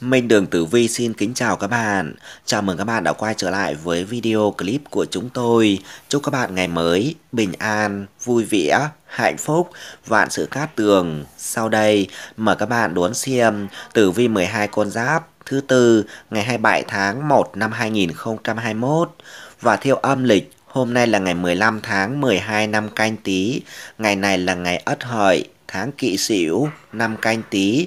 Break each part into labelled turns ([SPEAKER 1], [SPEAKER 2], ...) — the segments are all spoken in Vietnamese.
[SPEAKER 1] Minh Đường Tử Vi xin kính chào các bạn. Chào mừng các bạn đã quay trở lại với video clip của chúng tôi. Chúc các bạn ngày mới bình an, vui vẻ, hạnh phúc, vạn sự cát tường. Sau đây, mời các bạn đón xem Tử Vi 12 con giáp thứ tư ngày 27 tháng 1 năm 2021 và theo âm lịch Hôm nay là ngày 15 tháng 12 năm canh tí, ngày này là ngày Ất Hợi, tháng Kỵ Sửu, năm canh tí,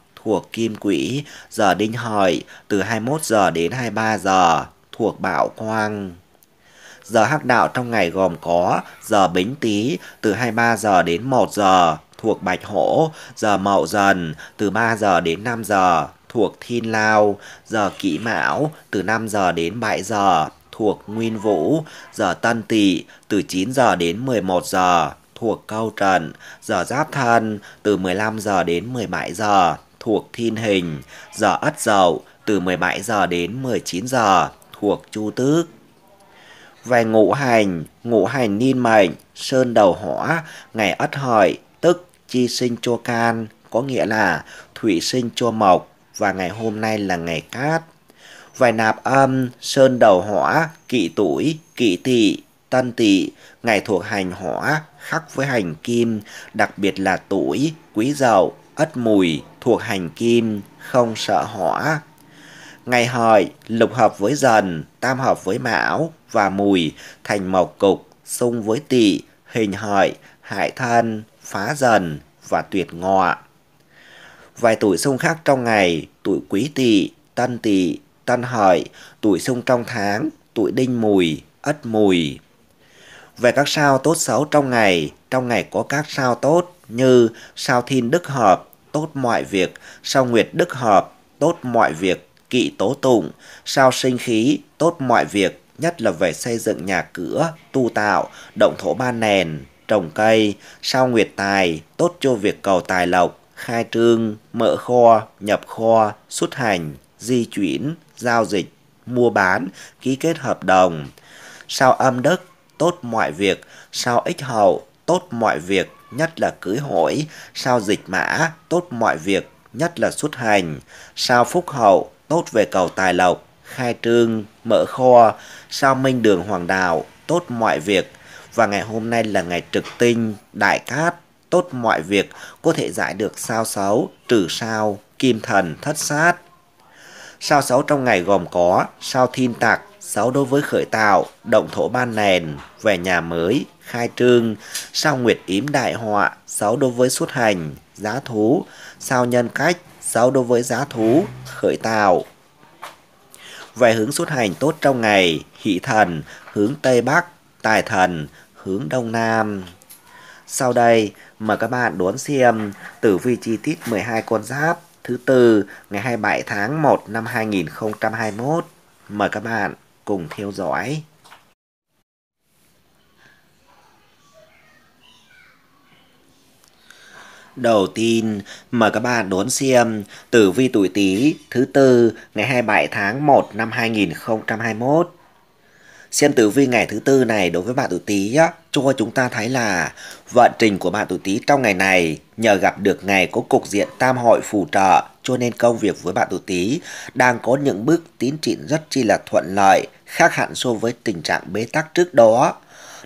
[SPEAKER 1] thuộc Kim Quỹ, giờ Đinh Hợi, từ 21 giờ đến 23 giờ, thuộc Bảo Quang. Giờ hắc đạo trong ngày gồm có giờ Bính Tý, từ 23 giờ đến 1 giờ, thuộc Bạch Hổ, giờ Mậu Dần, từ 3 giờ đến 5 giờ, thuộc Thiên Lao, giờ Kỷ Mão, từ 5 giờ đến 7 giờ, thuộc Nguyên Vũ, giờ Tân Tỵ, từ 9 giờ đến 11 giờ, thuộc câu trần, giờ giáp thân từ 15 giờ đến 17 giờ, thuộc Thiên Hình, giờ Ất Dậu từ 17 giờ đến 19 giờ thuộc Chu Tước. Về ngũ hành, ngũ hành niên mệnh, sơn đầu hỏa, ngày Ất Hợi, tức chi sinh cho can, có nghĩa là thủy sinh cho mộc và ngày hôm nay là ngày cát. Vài nạp âm, sơn đầu hỏa, kỵ tuổi, kỵ tỵ, tân tỵ, ngày thuộc hành hỏa, khắc với hành kim, đặc biệt là tuổi, quý dậu, ất mùi thuộc hành kim, không sợ hỏa. Ngày hợi, lục hợp với dần, tam hợp với mão và mùi thành mộc cục, xung với tỵ, hình hợi, hại thân, phá dần và tuyệt ngọ. Vài tuổi xung khác trong ngày, tuổi quý tỵ, tân tỵ, tân hợi, tuổi xung trong tháng, tuổi đinh mùi, ất mùi. Về các sao tốt xấu trong ngày, trong ngày có các sao tốt như sao thiên đức hợp, tốt mọi việc, sao nguyệt đức hợp, tốt mọi việc, kỵ tố tụng, sao sinh khí, tốt mọi việc, nhất là về xây dựng nhà cửa, tu tạo, động thổ ban nền, trồng cây, sao nguyệt tài, tốt cho việc cầu tài lộc, khai trương, mở kho, nhập kho, xuất hành, di chuyển, giao dịch, mua bán, ký kết hợp đồng. Sao âm đức, tốt mọi việc, sao ích hậu, tốt mọi việc, nhất là cưới hỏi, sao dịch mã, tốt mọi việc, nhất là xuất hành, sao phúc hậu, tốt về cầu tài lộc, khai trương, mở kho, sao minh đường hoàng đạo, tốt mọi việc. Và ngày hôm nay là ngày trực tinh, đại cát, tốt mọi việc, có thể giải được sao xấu, trừ sao, kim thần, thất sát. Sao xấu trong ngày gồm có sao thiên tạc, 6 đối với khởi tạo, động thổ ban nền, về nhà mới, khai trương, sao nguyệt yếm đại họa, 6 đối với xuất hành, giá thú, sao nhân cách, 6 đối với giá thú, khởi tạo. Về hướng xuất hành tốt trong ngày, hỷ thần, hướng Tây Bắc, tài thần, hướng Đông Nam. Sau đây, mời các bạn đón xem tử vi chi tiết 12 con giáp thứ tư ngày 27 tháng 1 năm 2021. Mời các bạn cùng theo dõi. Đầu tiên, mời các bạn đón xem tử vi tuổi Tý thứ tư ngày 27 tháng 1 năm 2021. Xem tử vi ngày thứ tư này đối với bạn tuổi Tý á, cho chúng ta thấy là vận trình của bạn tuổi Tý trong ngày này nhờ gặp được ngày có cục diện tam hội phù trợ cho nên công việc với bạn tuổi Tý đang có những bước tiến triển rất chi là thuận lợi, khác hẳn so với tình trạng bế tắc trước đó.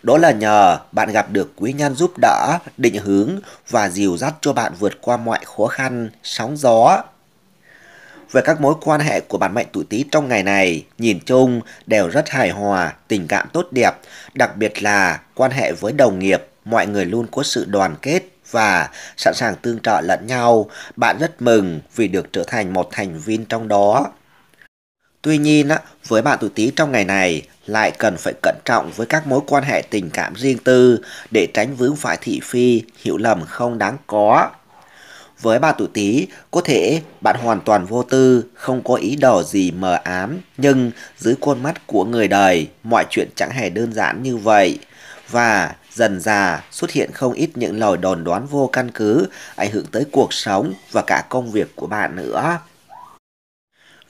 [SPEAKER 1] Đó là nhờ bạn gặp được quý nhân giúp đỡ, định hướng và dìu dắt cho bạn vượt qua mọi khó khăn, sóng gió. Về các mối quan hệ của bạn mệnh tuổi Tý trong ngày này, nhìn chung đều rất hài hòa, tình cảm tốt đẹp, đặc biệt là quan hệ với đồng nghiệp, mọi người luôn có sự đoàn kết, và sẵn sàng tương trợ lẫn nhau, bạn rất mừng vì được trở thành một thành viên trong đó. Tuy nhiên, với bạn tuổi Tý trong ngày này lại cần phải cẩn trọng với các mối quan hệ tình cảm riêng tư để tránh vướng phải thị phi, hiểu lầm không đáng có. Với bà tuổi Tý, có thể bạn hoàn toàn vô tư, không có ý đồ gì mờ ám, nhưng dưới khuôn mắt của người đời, mọi chuyện chẳng hề đơn giản như vậy. Và dần già xuất hiện không ít những lời đồn đoán vô căn cứ ảnh hưởng tới cuộc sống và cả công việc của bạn nữa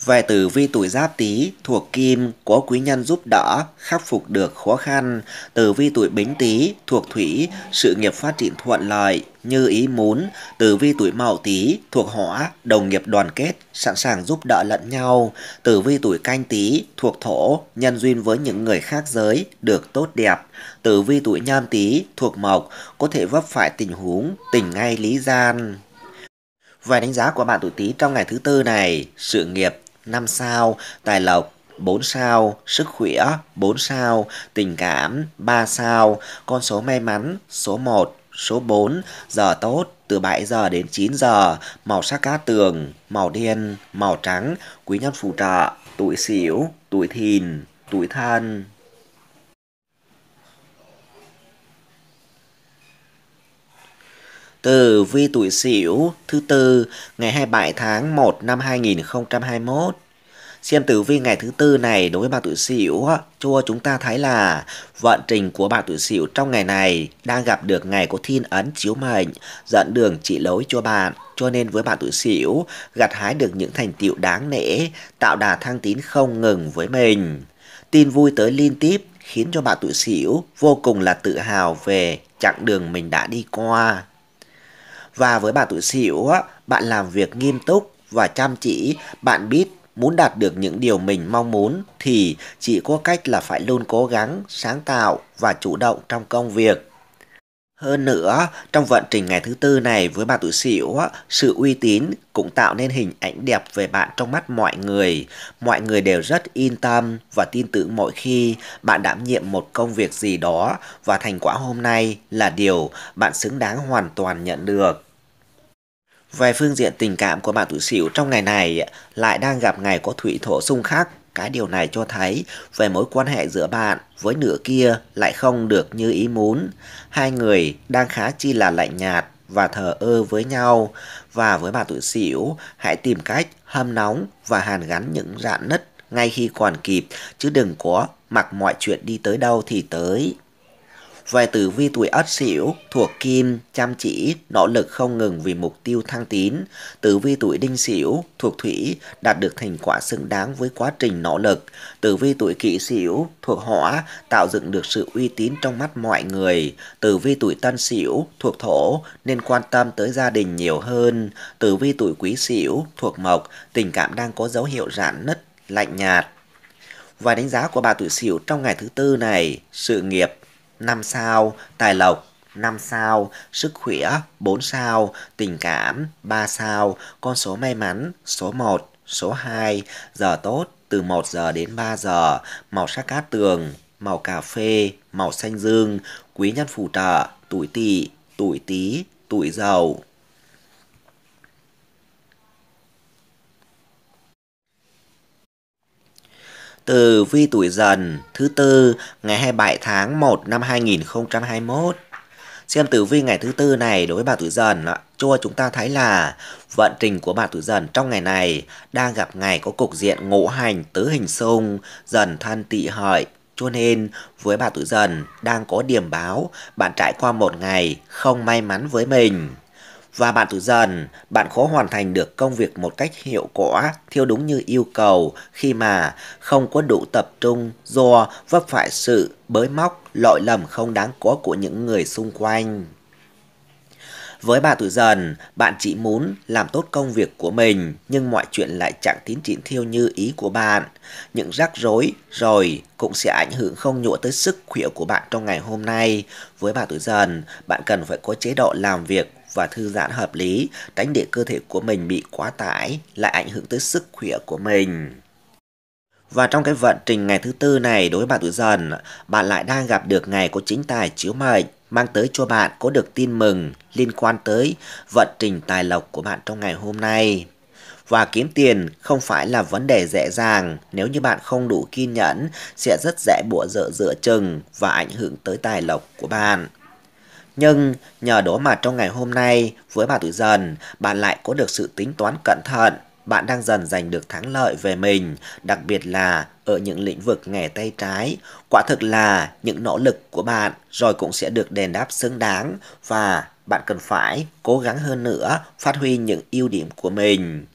[SPEAKER 1] về tử vi tuổi giáp tý thuộc kim có quý nhân giúp đỡ khắc phục được khó khăn tử vi tuổi bính tý thuộc thủy sự nghiệp phát triển thuận lợi như ý muốn tử vi tuổi mậu tý thuộc hỏa đồng nghiệp đoàn kết sẵn sàng giúp đỡ lẫn nhau tử vi tuổi canh tý thuộc thổ nhân duyên với những người khác giới được tốt đẹp tử vi tuổi nhâm tý thuộc mộc có thể vấp phải tình huống tình ngay lý gian Vài đánh giá của bạn tuổi Tý trong ngày thứ tư này, sự nghiệp 5 sao, tài lộc 4 sao, sức khỏe 4 sao, tình cảm 3 sao, con số may mắn số 1, số 4, giờ tốt từ 7 giờ đến 9 giờ, màu sắc cá tường, màu đen, màu trắng, quý nhân phù trợ, tuổi xỉu, tuổi thìn, tuổi thân. Tử vi tuổi Sửu thứ tư ngày 27 tháng 1 năm 2021. Xem tử vi ngày thứ tư này đối với bạn tuổi Sửu cho chúng ta thấy là vận trình của bạn tuổi Sửu trong ngày này đang gặp được ngày có thiên ấn chiếu mệnh dẫn đường chỉ lối cho bạn. Cho nên với bạn tuổi Sửu gặt hái được những thành tựu đáng nể, tạo đà thăng tín không ngừng với mình. Tin vui tới liên tiếp khiến cho bạn tuổi Sửu vô cùng là tự hào về chặng đường mình đã đi qua. Và với bạn tuổi Sửu á, bạn làm việc nghiêm túc và chăm chỉ, bạn biết muốn đạt được những điều mình mong muốn thì chỉ có cách là phải luôn cố gắng, sáng tạo và chủ động trong công việc. Hơn nữa, trong vận trình ngày thứ tư này với bạn tuổi Sửu, sự uy tín cũng tạo nên hình ảnh đẹp về bạn trong mắt mọi người. Mọi người đều rất yên tâm và tin tưởng mỗi khi bạn đảm nhiệm một công việc gì đó và thành quả hôm nay là điều bạn xứng đáng hoàn toàn nhận được. Về phương diện tình cảm của bạn tuổi Sửu trong ngày này lại đang gặp ngày có thủy thổ xung khắc cái điều này cho thấy về mối quan hệ giữa bạn với nửa kia lại không được như ý muốn. Hai người đang khá chi là lạnh nhạt và thờ ơ với nhau. Và với bà tuổi xỉu, hãy tìm cách hâm nóng và hàn gắn những rạn nứt ngay khi còn kịp, chứ đừng có mặc mọi chuyện đi tới đâu thì tới về tử vi tuổi ất sửu thuộc kim chăm chỉ nỗ lực không ngừng vì mục tiêu thăng tín tử vi tuổi đinh sửu thuộc thủy đạt được thành quả xứng đáng với quá trình nỗ lực tử vi tuổi kỷ sửu thuộc hỏa tạo dựng được sự uy tín trong mắt mọi người tử vi tuổi tân sửu thuộc thổ nên quan tâm tới gia đình nhiều hơn tử vi tuổi quý sửu thuộc mộc tình cảm đang có dấu hiệu rạn nứt lạnh nhạt và đánh giá của bà tuổi sửu trong ngày thứ tư này sự nghiệp 5 sao, tài lộc 5 sao, sức khỏe 4 sao, tình cảm 3 sao, con số may mắn số 1, số 2, giờ tốt từ 1 giờ đến 3 giờ, màu sắc cát tường, màu cà phê, màu xanh dương, quý nhân phù trợ, tuổi tỵ, tuổi tý, tuổi giàu Tử vi tuổi dần thứ tư ngày 27 tháng 1 năm 2021. Xem tử vi ngày thứ tư này đối với bà tuổi dần cho chúng ta thấy là vận trình của bà tuổi dần trong ngày này đang gặp ngày có cục diện ngũ hành tứ hình xung dần thân tị hợi cho nên với bà tuổi dần đang có điểm báo bạn trải qua một ngày không may mắn với mình và bạn tuổi dần, bạn khó hoàn thành được công việc một cách hiệu quả, theo đúng như yêu cầu khi mà không có đủ tập trung do vấp phải sự bới móc, lỗi lầm không đáng có của những người xung quanh. Với bạn tuổi dần, bạn chỉ muốn làm tốt công việc của mình, nhưng mọi chuyện lại chẳng tiến triển theo như ý của bạn. Những rắc rối rồi cũng sẽ ảnh hưởng không nhỏ tới sức khỏe của bạn trong ngày hôm nay. Với bạn tuổi dần, bạn cần phải có chế độ làm việc và thư giãn hợp lý, tránh để cơ thể của mình bị quá tải, lại ảnh hưởng tới sức khỏe của mình. Và trong cái vận trình ngày thứ tư này đối với bạn tuổi dần, bạn lại đang gặp được ngày có chính tài chiếu mệnh, mang tới cho bạn có được tin mừng liên quan tới vận trình tài lộc của bạn trong ngày hôm nay. Và kiếm tiền không phải là vấn đề dễ dàng, nếu như bạn không đủ kiên nhẫn sẽ rất dễ bủa dở dựa chừng và ảnh hưởng tới tài lộc của bạn. Nhưng nhờ đó mà trong ngày hôm nay với bà tuổi dần, bạn lại có được sự tính toán cẩn thận. Bạn đang dần giành được thắng lợi về mình, đặc biệt là ở những lĩnh vực nghề tay trái. Quả thực là những nỗ lực của bạn rồi cũng sẽ được đền đáp xứng đáng và bạn cần phải cố gắng hơn nữa phát huy những ưu điểm của mình.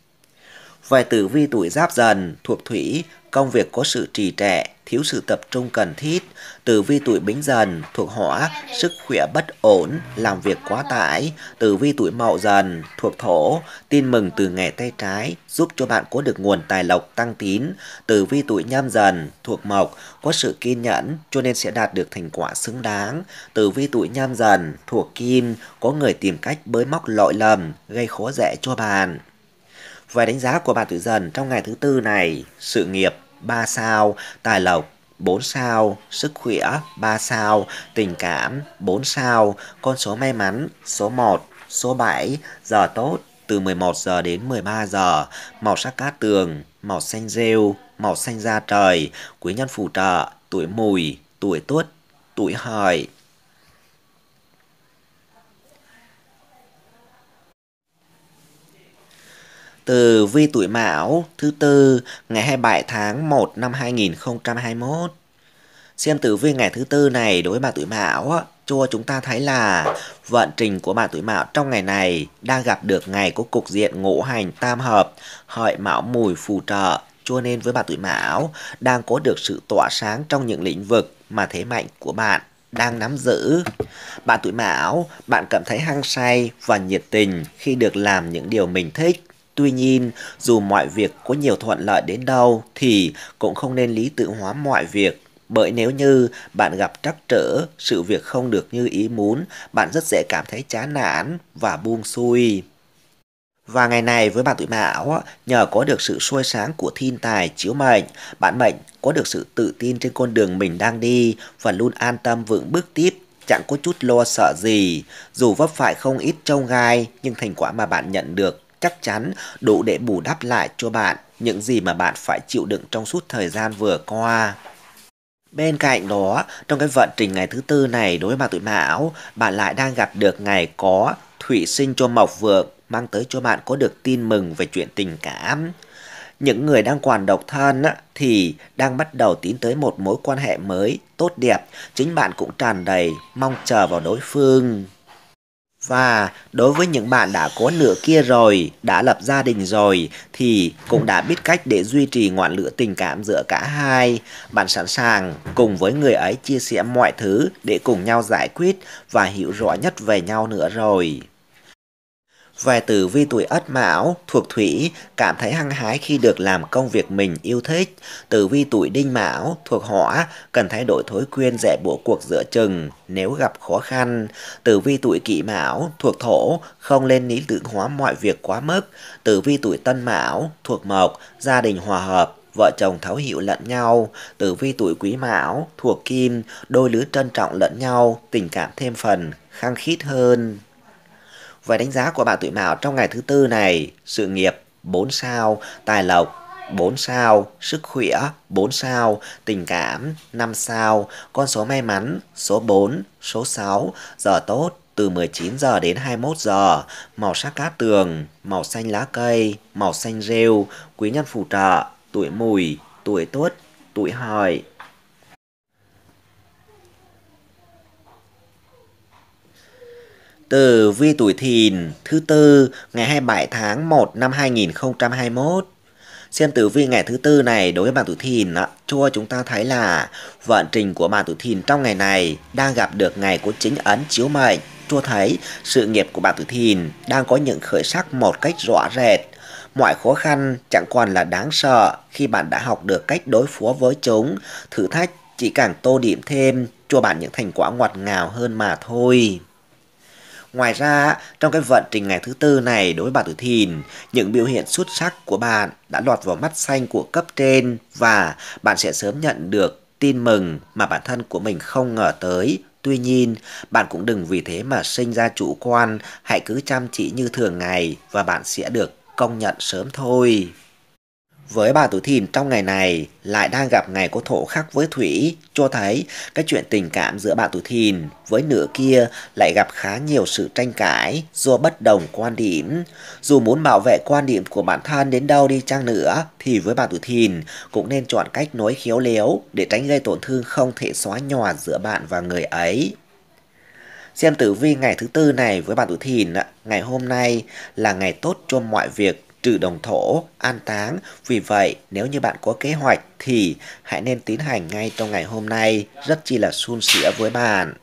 [SPEAKER 1] Về tử vi tuổi giáp dần, thuộc thủy, công việc có sự trì trệ, thiếu sự tập trung cần thiết. Tử vi tuổi bính dần, thuộc hỏa, sức khỏe bất ổn, làm việc quá tải. Tử vi tuổi mậu dần, thuộc thổ, tin mừng từ nghề tay trái, giúp cho bạn có được nguồn tài lộc tăng tín. Tử vi tuổi nhâm dần, thuộc mộc, có sự kiên nhẫn, cho nên sẽ đạt được thành quả xứng đáng. Tử vi tuổi nhâm dần, thuộc kim, có người tìm cách bới móc lội lầm, gây khó dễ cho bạn. Về đánh giá của bà tự dần trong ngày thứ tư này, sự nghiệp 3 sao, tài lộc 4 sao, sức khỏe 3 sao, tình cảm 4 sao, con số may mắn số 1, số 7, giờ tốt từ 11 giờ đến 13 giờ, màu sắc cát tường, màu xanh rêu, màu xanh da trời, quý nhân phù trợ, tuổi mùi, tuổi tuất, tuổi hợi. từ vi tuổi Mão thứ tư ngày 27 tháng 1 năm 2021. Xem tử vi ngày thứ tư này đối với bà tuổi Mão cho chúng ta thấy là vận trình của bạn tuổi Mão trong ngày này đang gặp được ngày có cục diện ngũ hành tam hợp, hợi Mão mùi phù trợ, cho nên với bà tuổi Mão đang có được sự tỏa sáng trong những lĩnh vực mà thế mạnh của bạn đang nắm giữ. Bạn tuổi Mão, bạn cảm thấy hăng say và nhiệt tình khi được làm những điều mình thích Tuy nhiên, dù mọi việc có nhiều thuận lợi đến đâu thì cũng không nên lý tự hóa mọi việc. Bởi nếu như bạn gặp trắc trở, sự việc không được như ý muốn, bạn rất dễ cảm thấy chán nản và buông xuôi. Và ngày này với bạn tuổi mão, nhờ có được sự soi sáng của thiên tài chiếu mệnh, bạn mệnh có được sự tự tin trên con đường mình đang đi và luôn an tâm vững bước tiếp chẳng có chút lo sợ gì. Dù vấp phải không ít trông gai, nhưng thành quả mà bạn nhận được chắc chắn đủ để bù đắp lại cho bạn những gì mà bạn phải chịu đựng trong suốt thời gian vừa qua. Bên cạnh đó, trong cái vận trình ngày thứ tư này đối với bà tuổi mão, bạn lại đang gặp được ngày có thủy sinh cho mộc vượng mang tới cho bạn có được tin mừng về chuyện tình cảm. Những người đang quản độc thân thì đang bắt đầu tiến tới một mối quan hệ mới tốt đẹp, chính bạn cũng tràn đầy mong chờ vào đối phương. Và đối với những bạn đã có nửa kia rồi, đã lập gia đình rồi thì cũng đã biết cách để duy trì ngọn lửa tình cảm giữa cả hai. Bạn sẵn sàng cùng với người ấy chia sẻ mọi thứ để cùng nhau giải quyết và hiểu rõ nhất về nhau nữa rồi. Vài tử vi tuổi Ất Mão thuộc Thủy cảm thấy hăng hái khi được làm công việc mình yêu thích. Tử vi tuổi Đinh Mão thuộc Hỏa cần thay đổi thói quen dạy bộ cuộc giữa chừng nếu gặp khó khăn. Tử vi tuổi Kỷ Mão thuộc Thổ không nên lý tưởng hóa mọi việc quá mức. Tử vi tuổi Tân Mão thuộc Mộc gia đình hòa hợp vợ chồng thấu hiểu lẫn nhau, tử vi tuổi quý mão, thuộc kim, đôi lứa trân trọng lẫn nhau, tình cảm thêm phần, khăng khít hơn. Vậy đánh giá của bạn tuổi mão trong ngày thứ tư này, sự nghiệp 4 sao, tài lộc 4 sao, sức khỏe 4 sao, tình cảm 5 sao, con số may mắn số 4, số 6, giờ tốt từ 19 giờ đến 21 giờ, màu sắc cát tường, màu xanh lá cây, màu xanh rêu, quý nhân phù trợ, tuổi mùi, tuổi tuất, tuổi hợi. Tử vi tuổi thìn thứ tư ngày 27 tháng 1 năm 2021 Xem tử vi ngày thứ tư này đối với bạn tuổi thìn á, cho chúng ta thấy là vận trình của bạn tuổi thìn trong ngày này đang gặp được ngày của chính ấn chiếu mệnh cho thấy sự nghiệp của bạn tuổi thìn đang có những khởi sắc một cách rõ rệt mọi khó khăn chẳng còn là đáng sợ khi bạn đã học được cách đối phó với chúng thử thách chỉ càng tô điểm thêm cho bạn những thành quả ngọt ngào hơn mà thôi Ngoài ra, trong cái vận trình ngày thứ tư này đối với bà Tử Thìn, những biểu hiện xuất sắc của bạn đã lọt vào mắt xanh của cấp trên và bạn sẽ sớm nhận được tin mừng mà bản thân của mình không ngờ tới. Tuy nhiên, bạn cũng đừng vì thế mà sinh ra chủ quan, hãy cứ chăm chỉ như thường ngày và bạn sẽ được công nhận sớm thôi. Với bà tuổi Thìn trong ngày này lại đang gặp ngày có thổ khắc với Thủy, cho thấy cái chuyện tình cảm giữa bà tuổi Thìn với nửa kia lại gặp khá nhiều sự tranh cãi do bất đồng quan điểm. Dù muốn bảo vệ quan điểm của bản thân đến đâu đi chăng nữa thì với bà tuổi Thìn cũng nên chọn cách nói khéo léo để tránh gây tổn thương không thể xóa nhòa giữa bạn và người ấy. Xem tử vi ngày thứ tư này với bạn tuổi thìn, ngày hôm nay là ngày tốt cho mọi việc trừ đồng thổ, an táng. Vì vậy, nếu như bạn có kế hoạch thì hãy nên tiến hành ngay trong ngày hôm nay, rất chi là suôn sẻ với bạn.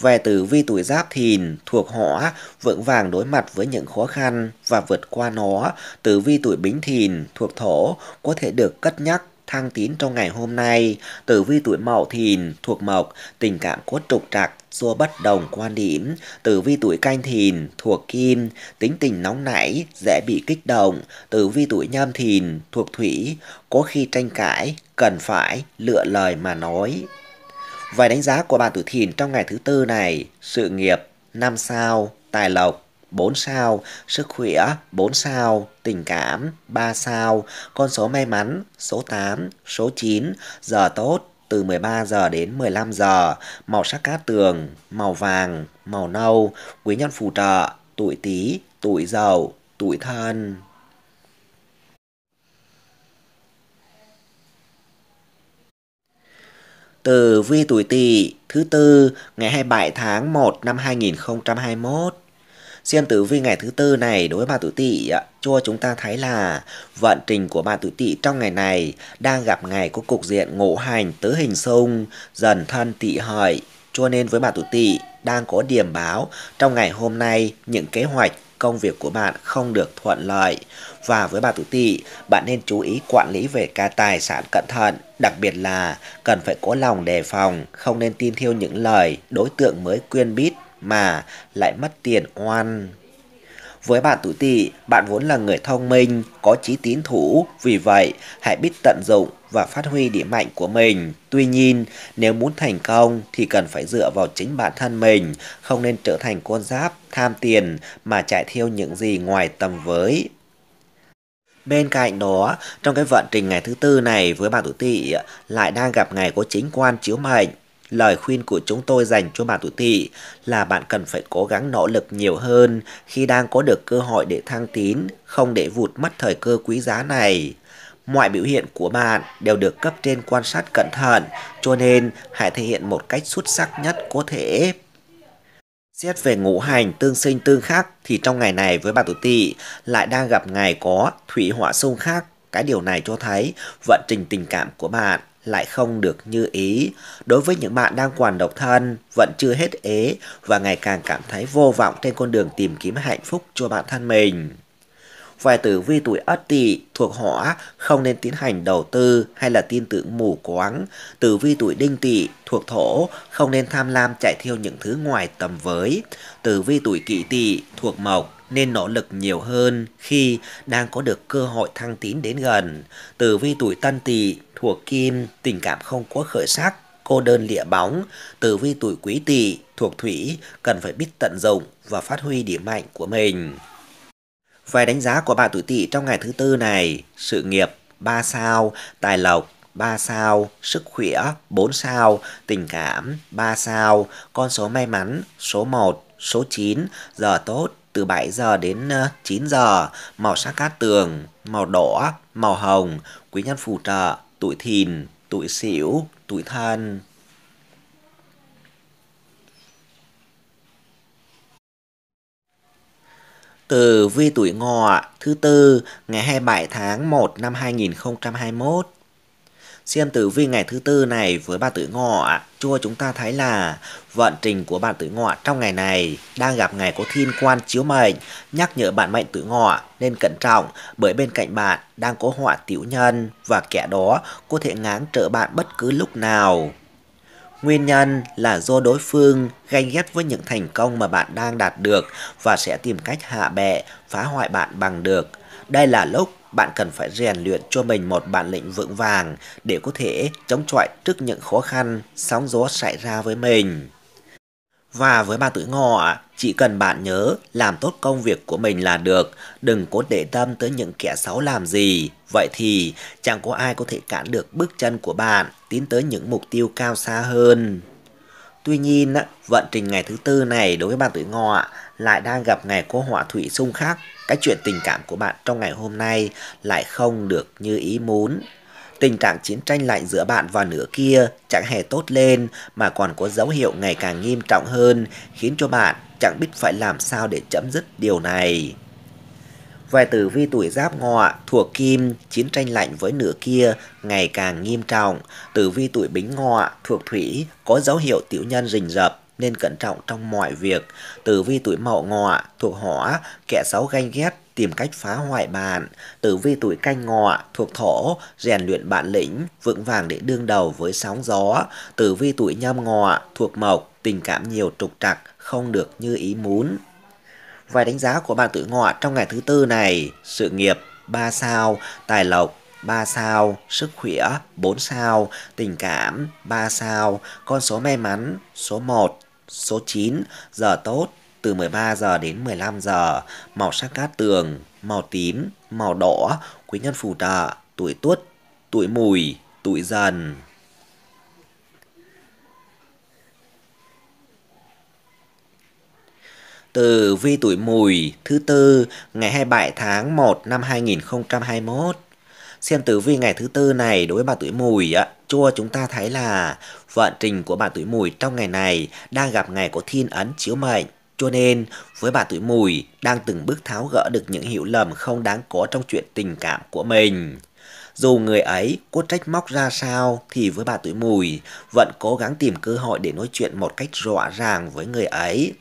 [SPEAKER 1] Về tử vi tuổi giáp thìn thuộc hỏa vững vàng đối mặt với những khó khăn và vượt qua nó. Tử vi tuổi bính thìn thuộc thổ có thể được cất nhắc Thang tín trong ngày hôm nay, tử vi tuổi mậu thìn, thuộc mộc, tình cảm cốt trục trặc, xua bất đồng quan điểm. Tử vi tuổi canh thìn, thuộc kim, tính tình nóng nảy, dễ bị kích động. Tử vi tuổi nhâm thìn, thuộc thủy, có khi tranh cãi, cần phải lựa lời mà nói. Vài đánh giá của bạn tuổi thìn trong ngày thứ tư này, sự nghiệp, năm sao, tài lộc. 4 sao, sức khỏe 4 sao, tình cảm 3 sao, con số may mắn số 8, số 9, giờ tốt từ 13 giờ đến 15 giờ, màu sắc cát tường, màu vàng, màu nâu, quý nhân phù trợ, tuổi Tý, tuổi Dậu, tuổi Thân. Từ vi tuổi Tỵ thứ tư ngày 27 tháng 1 năm 2021 Xem tử vi ngày thứ tư này đối với bà tuổi tỵ cho chúng ta thấy là vận trình của bà tuổi tỵ trong ngày này đang gặp ngày có cục diện ngũ hành tứ hình xung dần thân tỵ hợi cho nên với bà tuổi tỵ đang có điểm báo trong ngày hôm nay những kế hoạch công việc của bạn không được thuận lợi và với bà tuổi tỵ bạn nên chú ý quản lý về ca tài sản cẩn thận đặc biệt là cần phải có lòng đề phòng không nên tin theo những lời đối tượng mới quyên biết mà lại mất tiền oan. Với bạn tuổi tỵ, bạn vốn là người thông minh, có trí tín thủ, vì vậy hãy biết tận dụng và phát huy điểm mạnh của mình. Tuy nhiên, nếu muốn thành công thì cần phải dựa vào chính bản thân mình, không nên trở thành con giáp tham tiền mà chạy theo những gì ngoài tầm với. Bên cạnh đó, trong cái vận trình ngày thứ tư này với bạn tuổi tỵ lại đang gặp ngày có chính quan chiếu mệnh lời khuyên của chúng tôi dành cho bạn tuổi tỵ là bạn cần phải cố gắng nỗ lực nhiều hơn khi đang có được cơ hội để thăng tín, không để vụt mất thời cơ quý giá này. Mọi biểu hiện của bạn đều được cấp trên quan sát cẩn thận, cho nên hãy thể hiện một cách xuất sắc nhất có thể. Xét về ngũ hành tương sinh tương khắc thì trong ngày này với bạn tuổi tỵ lại đang gặp ngày có thủy hỏa xung khắc. Cái điều này cho thấy vận trình tình cảm của bạn lại không được như ý. Đối với những bạn đang còn độc thân, vẫn chưa hết ế và ngày càng cảm thấy vô vọng trên con đường tìm kiếm hạnh phúc cho bản thân mình. Vài tử vi tuổi ất tỵ thuộc hỏa không nên tiến hành đầu tư hay là tin tưởng mù quáng. Tử vi tuổi đinh tỵ thuộc thổ không nên tham lam chạy theo những thứ ngoài tầm với. Tử vi tuổi kỷ tỵ thuộc mộc nên nỗ lực nhiều hơn khi đang có được cơ hội thăng tiến đến gần. Tử vi tuổi tân tỵ của Kim, tình cảm không có khởi sắc, cô đơn lịa bóng, tử vi tuổi quý tỵ thuộc thủy cần phải biết tận dụng và phát huy điểm mạnh của mình. Vài đánh giá của bạn tuổi tỵ trong ngày thứ tư này, sự nghiệp 3 sao, tài lộc 3 sao, sức khỏe 4 sao, tình cảm 3 sao, con số may mắn số 1, số 9, giờ tốt từ 7 giờ đến 9 ờ, giờ, màu sắc cát tường, màu đỏ, màu hồng, quý nhân phù trợ, tuổi thìn, tuổi sửu, tuổi thân. Từ vi tuổi ngọ thứ tư ngày 27 tháng 1 năm 2021 Xem tử vi ngày thứ tư này với bà tử ngọ, cho chúng ta thấy là vận trình của bạn tử ngọ trong ngày này đang gặp ngày có thiên quan chiếu mệnh, nhắc nhở bạn mệnh tử ngọ nên cẩn trọng bởi bên cạnh bạn đang có họa tiểu nhân và kẻ đó có thể ngáng trở bạn bất cứ lúc nào. Nguyên nhân là do đối phương ganh ghét với những thành công mà bạn đang đạt được và sẽ tìm cách hạ bệ, phá hoại bạn bằng được đây là lúc bạn cần phải rèn luyện cho mình một bản lĩnh vững vàng để có thể chống chọi trước những khó khăn, sóng gió xảy ra với mình. Và với ba tuổi ngọ, chỉ cần bạn nhớ làm tốt công việc của mình là được, đừng cố để tâm tới những kẻ xấu làm gì. Vậy thì chẳng có ai có thể cản được bước chân của bạn tiến tới những mục tiêu cao xa hơn. Tuy nhiên, vận trình ngày thứ tư này đối với bạn tuổi ngọ lại đang gặp ngày cô họa thủy xung khắc. Cái chuyện tình cảm của bạn trong ngày hôm nay lại không được như ý muốn. Tình trạng chiến tranh lạnh giữa bạn và nửa kia chẳng hề tốt lên mà còn có dấu hiệu ngày càng nghiêm trọng hơn khiến cho bạn chẳng biết phải làm sao để chấm dứt điều này. Vài tử vi tuổi giáp ngọ thuộc kim, chiến tranh lạnh với nửa kia ngày càng nghiêm trọng. Tử vi tuổi bính ngọ thuộc thủy, có dấu hiệu tiểu nhân rình rập nên cẩn trọng trong mọi việc. Tử vi tuổi mậu ngọ thuộc hỏa, kẻ xấu ganh ghét tìm cách phá hoại bạn. Tử vi tuổi canh ngọ thuộc thổ, rèn luyện bản lĩnh, vững vàng để đương đầu với sóng gió. Tử vi tuổi nhâm ngọ thuộc mộc, tình cảm nhiều trục trặc, không được như ý muốn. Vài đánh giá của bạn tự ngọ trong ngày thứ tư này, sự nghiệp 3 sao, tài lộc 3 sao, sức khỏe 4 sao, tình cảm 3 sao, con số may mắn số 1, số 9, giờ tốt từ 13 giờ đến 15 giờ, màu sắc cát tường, màu tím, màu đỏ, quý nhân phù trợ, tuổi tuất, tuổi mùi, tuổi dần. từ vi tuổi mùi thứ tư ngày 27 tháng 1 năm 2021. Xem tử vi ngày thứ tư này đối với bà tuổi mùi ạ, cho chúng ta thấy là vận trình của bà tuổi mùi trong ngày này đang gặp ngày có thiên ấn chiếu mệnh. Cho nên, với bà tuổi mùi đang từng bước tháo gỡ được những hiểu lầm không đáng có trong chuyện tình cảm của mình. Dù người ấy có trách móc ra sao thì với bà tuổi mùi vẫn cố gắng tìm cơ hội để nói chuyện một cách rõ ràng với người ấy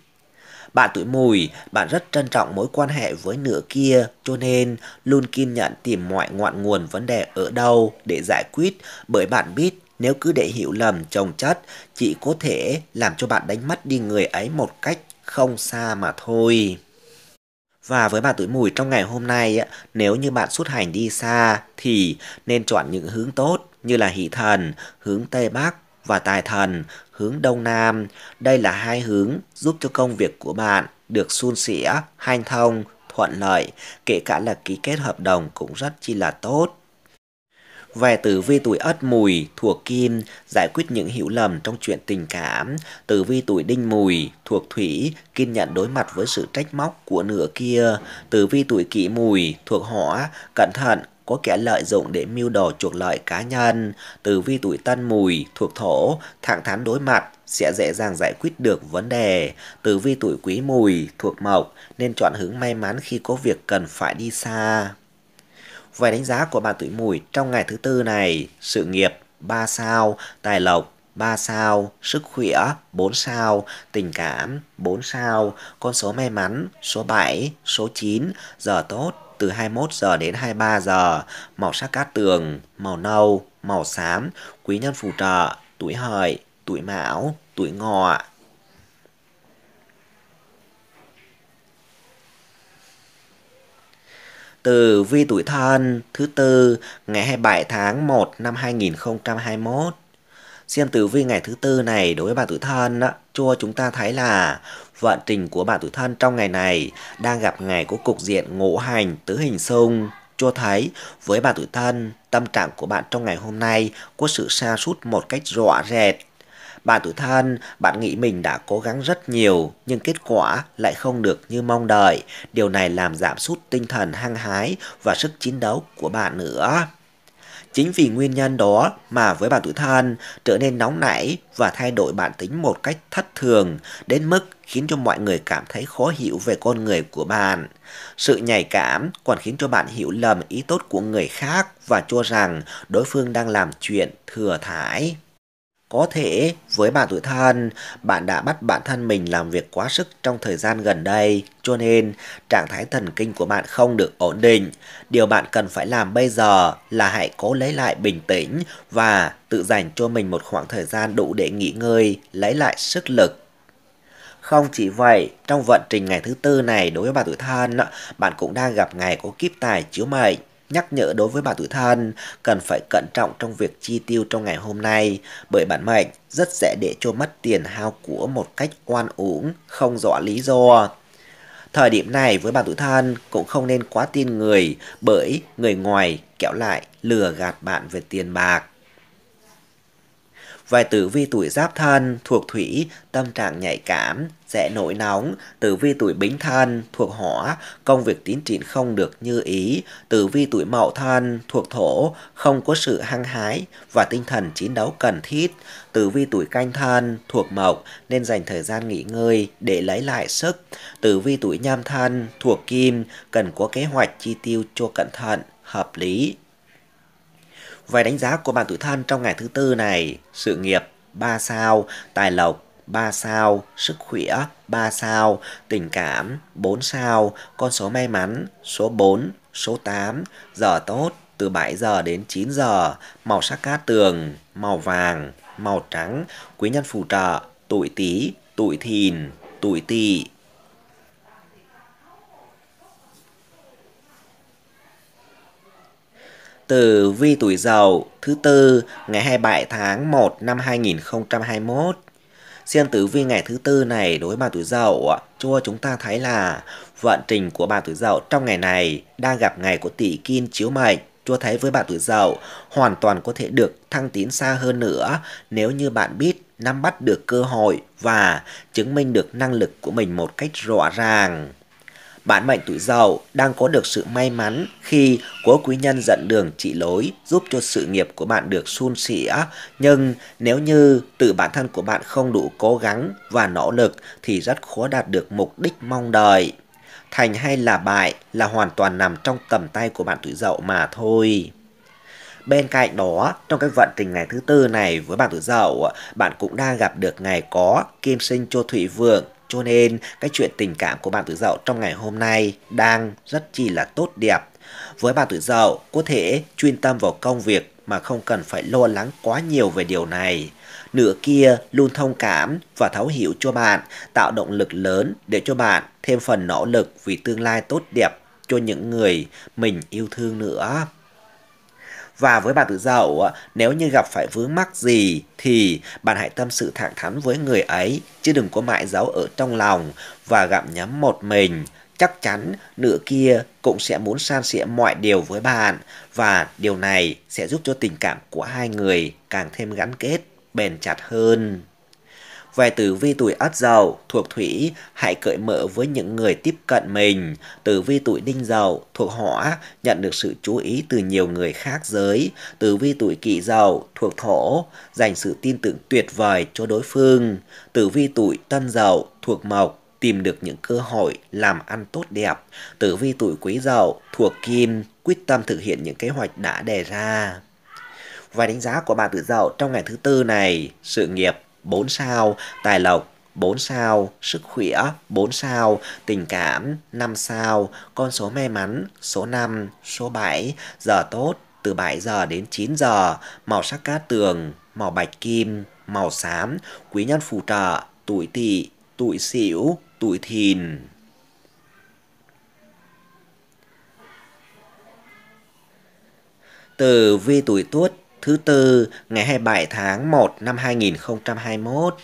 [SPEAKER 1] bạn tuổi mùi, bạn rất trân trọng mối quan hệ với nửa kia, cho nên luôn kiên nhẫn tìm mọi ngọn nguồn vấn đề ở đâu để giải quyết, bởi bạn biết nếu cứ để hiểu lầm chồng chất, chỉ có thể làm cho bạn đánh mất đi người ấy một cách không xa mà thôi. Và với bạn tuổi mùi trong ngày hôm nay, nếu như bạn xuất hành đi xa thì nên chọn những hướng tốt như là hỷ thần, hướng Tây Bắc, và tài thần hướng Đông Nam. Đây là hai hướng giúp cho công việc của bạn được suôn sẻ, hanh thông, thuận lợi, kể cả là ký kết hợp đồng cũng rất chi là tốt. Về tử vi tuổi ất mùi thuộc kim giải quyết những hiểu lầm trong chuyện tình cảm. Tử vi tuổi đinh mùi thuộc thủy kiên nhận đối mặt với sự trách móc của nửa kia. Tử vi tuổi kỷ mùi thuộc hỏa cẩn thận có kẻ lợi dụng để mưu đồ chuộc lợi cá nhân, từ vi tuổi tân mùi, thuộc thổ, thẳng thắn đối mặt, sẽ dễ dàng giải quyết được vấn đề. Từ vi tuổi quý mùi, thuộc mộc, nên chọn hướng may mắn khi có việc cần phải đi xa. Về đánh giá của bạn tuổi mùi trong ngày thứ tư này, sự nghiệp 3 sao, tài lộc 3 sao, sức khỏe 4 sao, tình cảm 4 sao, con số may mắn số 7, số 9, giờ tốt từ 21 giờ đến 23 giờ, màu sắc cát tường, màu nâu, màu xám, quý nhân phù trợ, tuổi hợi, tuổi mão, tuổi ngọ. Từ vi tuổi thân thứ tư ngày 27 tháng 1 năm 2021. Xem tử vi ngày thứ tư này đối với bà tuổi thân á, cho chúng ta thấy là vận trình của bản tử thân trong ngày này đang gặp ngày của cục diện ngũ hành tứ hình xung cho thấy với bản tử thân tâm trạng của bạn trong ngày hôm nay có sự sa sút một cách rõ rệt bạn tuổi thân, bạn nghĩ mình đã cố gắng rất nhiều nhưng kết quả lại không được như mong đợi. Điều này làm giảm sút tinh thần hăng hái và sức chiến đấu của bạn nữa. Chính vì nguyên nhân đó mà với bà tuổi thân trở nên nóng nảy và thay đổi bản tính một cách thất thường đến mức khiến cho mọi người cảm thấy khó hiểu về con người của bạn. Sự nhạy cảm còn khiến cho bạn hiểu lầm ý tốt của người khác và cho rằng đối phương đang làm chuyện thừa thải. Có thể với bạn tuổi thân, bạn đã bắt bản thân mình làm việc quá sức trong thời gian gần đây, cho nên trạng thái thần kinh của bạn không được ổn định. Điều bạn cần phải làm bây giờ là hãy cố lấy lại bình tĩnh và tự dành cho mình một khoảng thời gian đủ để nghỉ ngơi, lấy lại sức lực. Không chỉ vậy, trong vận trình ngày thứ tư này đối với bạn tuổi thân, bạn cũng đang gặp ngày có kiếp tài chiếu mệnh nhắc nhở đối với bạn tuổi thân cần phải cẩn trọng trong việc chi tiêu trong ngày hôm nay bởi bản mệnh rất dễ để cho mất tiền hao của một cách oan uổng, không rõ lý do. Thời điểm này với bạn tuổi thân cũng không nên quá tin người bởi người ngoài kéo lại lừa gạt bạn về tiền bạc. Vài tử vi tuổi giáp thân thuộc thủy, tâm trạng nhạy cảm, dễ nổi nóng. Tử vi tuổi bính thân thuộc hỏa, công việc tiến triển không được như ý. Tử vi tuổi mậu thân thuộc thổ, không có sự hăng hái và tinh thần chiến đấu cần thiết. Tử vi tuổi canh thân thuộc mộc nên dành thời gian nghỉ ngơi để lấy lại sức. Tử vi tuổi nhâm thân thuộc kim cần có kế hoạch chi tiêu cho cẩn thận, hợp lý. Về đánh giá của bạn tuổi thân trong ngày thứ tư này, sự nghiệp 3 sao, tài lộc 3 sao, sức khỏe 3 sao, tình cảm 4 sao, con số may mắn số 4, số 8, giờ tốt từ 7 giờ đến 9 giờ, màu sắc cát tường, màu vàng, màu trắng, quý nhân phù trợ, tuổi tí, tuổi thìn, tuổi tỵ. từ Vi Tuổi Dậu thứ tư ngày 27 tháng 1 năm 2021. Xem tử vi ngày thứ tư này đối với bà tuổi dậu cho chúng ta thấy là vận trình của bà tuổi dậu trong ngày này đang gặp ngày của tỷ kim chiếu mệnh cho thấy với bạn tuổi dậu hoàn toàn có thể được thăng tiến xa hơn nữa nếu như bạn biết nắm bắt được cơ hội và chứng minh được năng lực của mình một cách rõ ràng. Bản mệnh tuổi giàu đang có được sự may mắn khi cố quý nhân dẫn đường chỉ lối giúp cho sự nghiệp của bạn được suôn sẻ. Nhưng nếu như tự bản thân của bạn không đủ cố gắng và nỗ lực thì rất khó đạt được mục đích mong đợi. Thành hay là bại là hoàn toàn nằm trong tầm tay của bạn tuổi dậu mà thôi. Bên cạnh đó, trong các vận trình ngày thứ tư này với bạn tuổi dậu, bạn cũng đang gặp được ngày có kim sinh cho thủy vượng cho nên cái chuyện tình cảm của bạn tự dậu trong ngày hôm nay đang rất chi là tốt đẹp. Với bạn tự dậu có thể chuyên tâm vào công việc mà không cần phải lo lắng quá nhiều về điều này. Nửa kia luôn thông cảm và thấu hiểu cho bạn, tạo động lực lớn để cho bạn thêm phần nỗ lực vì tương lai tốt đẹp cho những người mình yêu thương nữa. Và với bạn tự dậu, ờ, nếu như gặp phải vướng mắc gì thì bạn hãy tâm sự thẳng thắn với người ấy, chứ đừng có mãi giấu ở trong lòng và gặm nhấm một mình. Chắc chắn nửa kia cũng sẽ muốn san sẻ mọi điều với bạn và điều này sẽ giúp cho tình cảm của hai người càng thêm gắn kết, bền chặt hơn về tử vi tuổi ất dậu thuộc thủy hãy cởi mở với những người tiếp cận mình tử vi tuổi đinh dậu thuộc hỏa nhận được sự chú ý từ nhiều người khác giới tử vi tuổi kỷ dậu thuộc thổ dành sự tin tưởng tuyệt vời cho đối phương tử vi tuổi tân dậu thuộc mộc tìm được những cơ hội làm ăn tốt đẹp. Tử vi tuổi quý dậu thuộc kim, quyết tâm thực hiện những kế hoạch đã đề ra. Và đánh giá của bạn tử dậu trong ngày thứ tư này, sự nghiệp 4 sao, tài lộc 4 sao, sức khỏe 4 sao, tình cảm 5 sao, con số may mắn số 5, số 7, giờ tốt từ 7 giờ đến 9 giờ, màu sắc cát tường, màu bạch kim, màu xám, quý nhân phù trợ, tuổi tỵ, tuổi sửu, tuổi thìn. Từ vi tuổi tuất thứ tư ngày 27 tháng 1 năm 2021.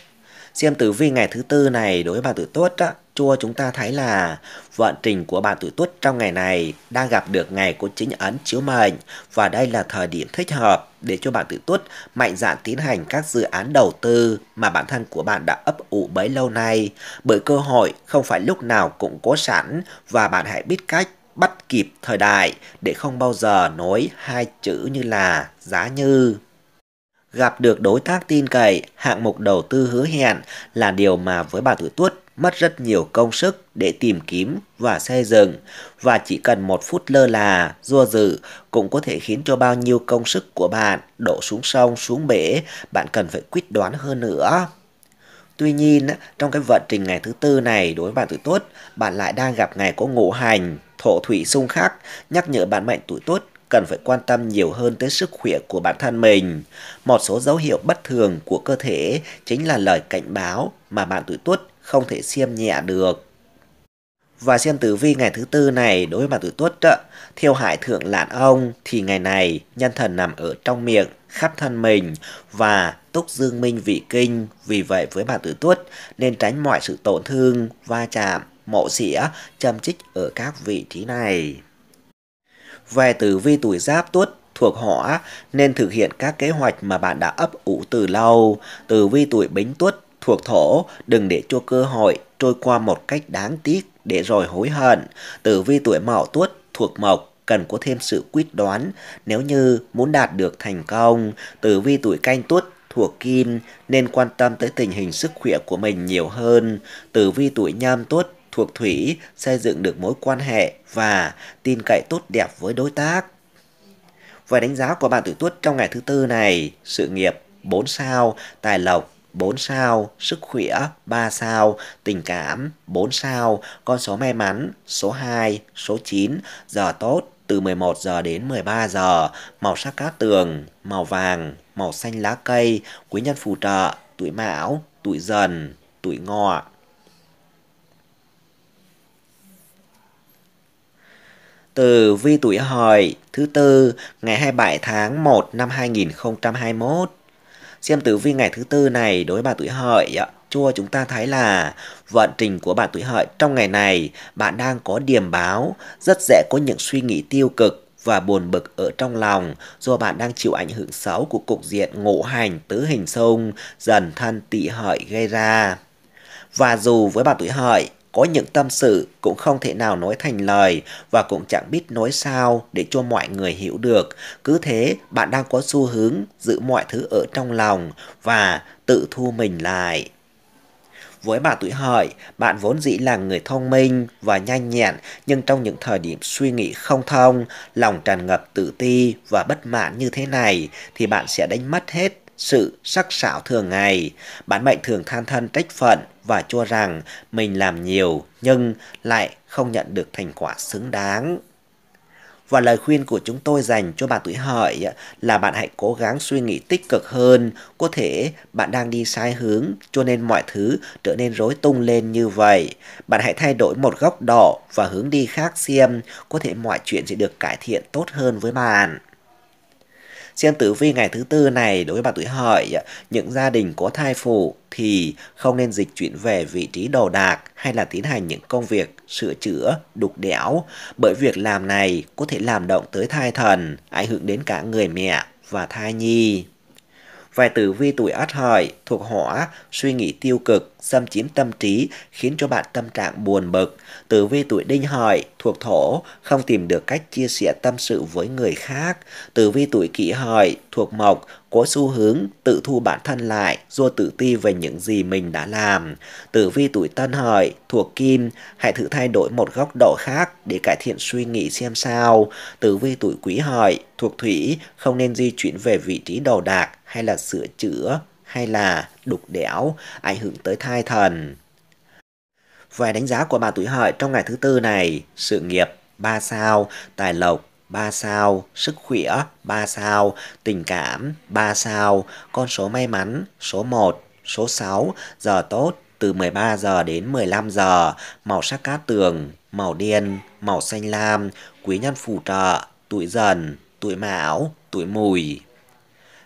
[SPEAKER 1] Xem tử vi ngày thứ tư này đối với bạn tuổi tuất á, chua chúng ta thấy là vận trình của bạn tuổi tuất trong ngày này đang gặp được ngày của chính ấn chiếu mệnh và đây là thời điểm thích hợp để cho bạn tuổi tuất mạnh dạn tiến hành các dự án đầu tư mà bản thân của bạn đã ấp ủ bấy lâu nay bởi cơ hội không phải lúc nào cũng có sẵn và bạn hãy biết cách bắt kịp thời đại để không bao giờ nối hai chữ như là giá như. Gặp được đối tác tin cậy, hạng mục đầu tư hứa hẹn là điều mà với bà tuổi tuất mất rất nhiều công sức để tìm kiếm và xây dựng và chỉ cần một phút lơ là, rua dự cũng có thể khiến cho bao nhiêu công sức của bạn đổ xuống sông, xuống bể, bạn cần phải quyết đoán hơn nữa. Tuy nhiên, trong cái vận trình ngày thứ tư này đối với bạn tuổi tuất, bạn lại đang gặp ngày có ngũ hành thổ thủy xung khắc, nhắc nhở bạn mệnh tuổi tốt cần phải quan tâm nhiều hơn tới sức khỏe của bản thân mình. Một số dấu hiệu bất thường của cơ thể chính là lời cảnh báo mà bạn tuổi tuất không thể xiêm nhẹ được. Và xem tử vi ngày thứ tư này đối với bạn tuổi tuất theo hải thượng lạn ông thì ngày này nhân thần nằm ở trong miệng khắp thân mình và túc dương minh vị kinh. Vì vậy với bạn tuổi tuất nên tránh mọi sự tổn thương, va chạm mộ xỉa châm chích ở các vị trí này. Về tử vi tuổi giáp tuất thuộc hỏa nên thực hiện các kế hoạch mà bạn đã ấp ủ từ lâu. Tử vi tuổi bính tuất thuộc thổ đừng để cho cơ hội trôi qua một cách đáng tiếc để rồi hối hận. Tử vi tuổi mão tuất thuộc mộc cần có thêm sự quyết đoán nếu như muốn đạt được thành công. Tử vi tuổi canh tuất thuộc kim nên quan tâm tới tình hình sức khỏe của mình nhiều hơn. Tử vi tuổi nhâm tuất thuộc thủy xây dựng được mối quan hệ và tin cậy tốt đẹp với đối tác. Về đánh giá của bạn tuổi tuất trong ngày thứ tư này, sự nghiệp 4 sao, tài lộc 4 sao, sức khỏe 3 sao, tình cảm 4 sao, con số may mắn số 2, số 9, giờ tốt từ 11 giờ đến 13 giờ, màu sắc cát tường, màu vàng, màu xanh lá cây, quý nhân phù trợ, tuổi mão, tuổi dần, tuổi ngọ. từ vi tuổi hợi thứ tư ngày 27 tháng 1 năm 2021. Xem tử vi ngày thứ tư này đối bà tuổi hợi ạ. Chua chúng ta thấy là vận trình của bạn tuổi hợi trong ngày này bạn đang có điểm báo rất dễ có những suy nghĩ tiêu cực và buồn bực ở trong lòng do bạn đang chịu ảnh hưởng xấu của cục diện ngộ hành tứ hình xung dần thân tị hợi gây ra. Và dù với bạn tuổi hợi có những tâm sự cũng không thể nào nói thành lời và cũng chẳng biết nói sao để cho mọi người hiểu được. Cứ thế, bạn đang có xu hướng giữ mọi thứ ở trong lòng và tự thu mình lại. Với bạn tuổi hợi, bạn vốn dĩ là người thông minh và nhanh nhẹn, nhưng trong những thời điểm suy nghĩ không thông, lòng tràn ngập tự ti và bất mãn như thế này, thì bạn sẽ đánh mất hết sự sắc sảo thường ngày. Bán mệnh thường than thân trách phận và cho rằng mình làm nhiều nhưng lại không nhận được thành quả xứng đáng. Và lời khuyên của chúng tôi dành cho bạn tuổi hợi là bạn hãy cố gắng suy nghĩ tích cực hơn. Có thể bạn đang đi sai hướng cho nên mọi thứ trở nên rối tung lên như vậy. Bạn hãy thay đổi một góc độ và hướng đi khác xem có thể mọi chuyện sẽ được cải thiện tốt hơn với bạn. Xem tử vi ngày thứ tư này đối với bà tuổi hợi, những gia đình có thai phụ thì không nên dịch chuyển về vị trí đồ đạc hay là tiến hành những công việc sửa chữa, đục đẽo, bởi việc làm này có thể làm động tới thai thần, ảnh hưởng đến cả người mẹ và thai nhi vài tử vi tuổi ất hợi thuộc hỏa suy nghĩ tiêu cực xâm chiếm tâm trí khiến cho bạn tâm trạng buồn bực tử vi tuổi đinh hợi thuộc thổ không tìm được cách chia sẻ tâm sự với người khác tử vi tuổi kỷ hợi thuộc mộc có xu hướng tự thu bản thân lại do tự ti về những gì mình đã làm tử vi tuổi tân hợi thuộc kim hãy thử thay đổi một góc độ khác để cải thiện suy nghĩ xem sao tử vi tuổi quý hợi thuộc thủy không nên di chuyển về vị trí đầu đạc hay là sửa chữa hay là đục đẽo ảnh hưởng tới thai thần. Về đánh giá của bà tuổi hợi trong ngày thứ tư này, sự nghiệp 3 sao, tài lộc 3 sao, sức khỏe 3 sao, tình cảm 3 sao, con số may mắn số 1, số 6, giờ tốt từ 13 giờ đến 15 giờ, màu sắc cát tường, màu đen, màu xanh lam, quý nhân phù trợ, tuổi dần, tuổi mão, tuổi mùi.